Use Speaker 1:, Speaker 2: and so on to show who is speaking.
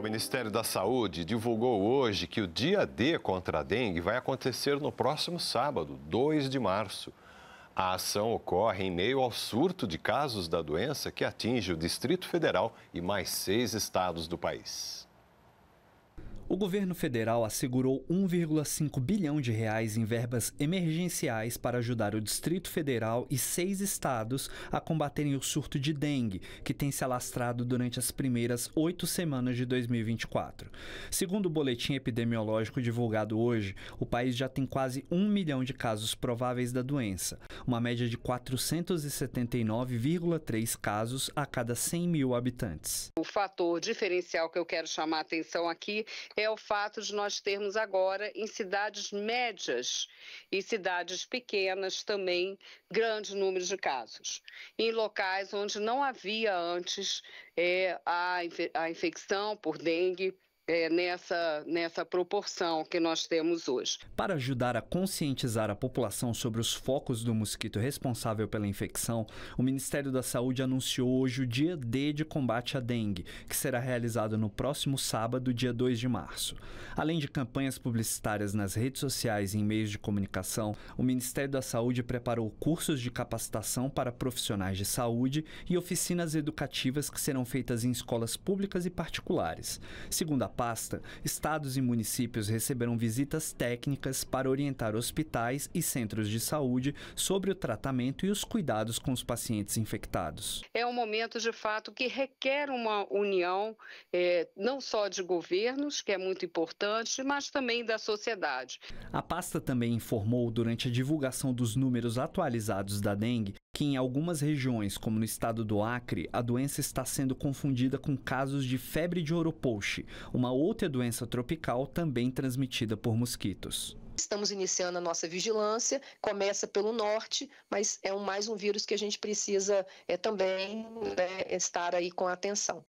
Speaker 1: O Ministério da Saúde divulgou hoje que o dia D contra a dengue vai acontecer no próximo sábado, 2 de março. A ação ocorre em meio ao surto de casos da doença que atinge o Distrito Federal e mais seis estados do país.
Speaker 2: O governo federal assegurou 1,5 bilhão de reais em verbas emergenciais para ajudar o Distrito Federal e seis estados a combaterem o surto de dengue, que tem se alastrado durante as primeiras oito semanas de 2024. Segundo o boletim epidemiológico divulgado hoje, o país já tem quase um milhão de casos prováveis da doença, uma média de 479,3 casos a cada 100 mil habitantes. O
Speaker 1: fator diferencial que eu quero chamar a atenção aqui é o fato de nós termos agora em cidades médias e cidades pequenas também grandes números de casos. Em locais onde não havia antes é, a, inf a infecção por dengue, é, nessa, nessa proporção que nós temos hoje.
Speaker 2: Para ajudar a conscientizar a população sobre os focos do mosquito responsável pela infecção, o Ministério da Saúde anunciou hoje o Dia D de combate à dengue, que será realizado no próximo sábado, dia 2 de março. Além de campanhas publicitárias nas redes sociais e em meios de comunicação, o Ministério da Saúde preparou cursos de capacitação para profissionais de saúde e oficinas educativas que serão feitas em escolas públicas e particulares. Segundo a pasta, estados e municípios receberão visitas técnicas para orientar hospitais e centros de saúde sobre o tratamento e os cuidados com os pacientes infectados.
Speaker 1: É um momento, de fato, que requer uma união eh, não só de governos, que é muito importante, mas também da sociedade.
Speaker 2: A pasta também informou durante a divulgação dos números atualizados da dengue que em algumas regiões, como no estado do Acre, a doença está sendo confundida com casos de febre de ouro uma uma outra doença tropical também transmitida por mosquitos.
Speaker 1: Estamos iniciando a nossa vigilância, começa pelo norte, mas é um, mais um vírus que a gente precisa é, também né, estar aí com atenção.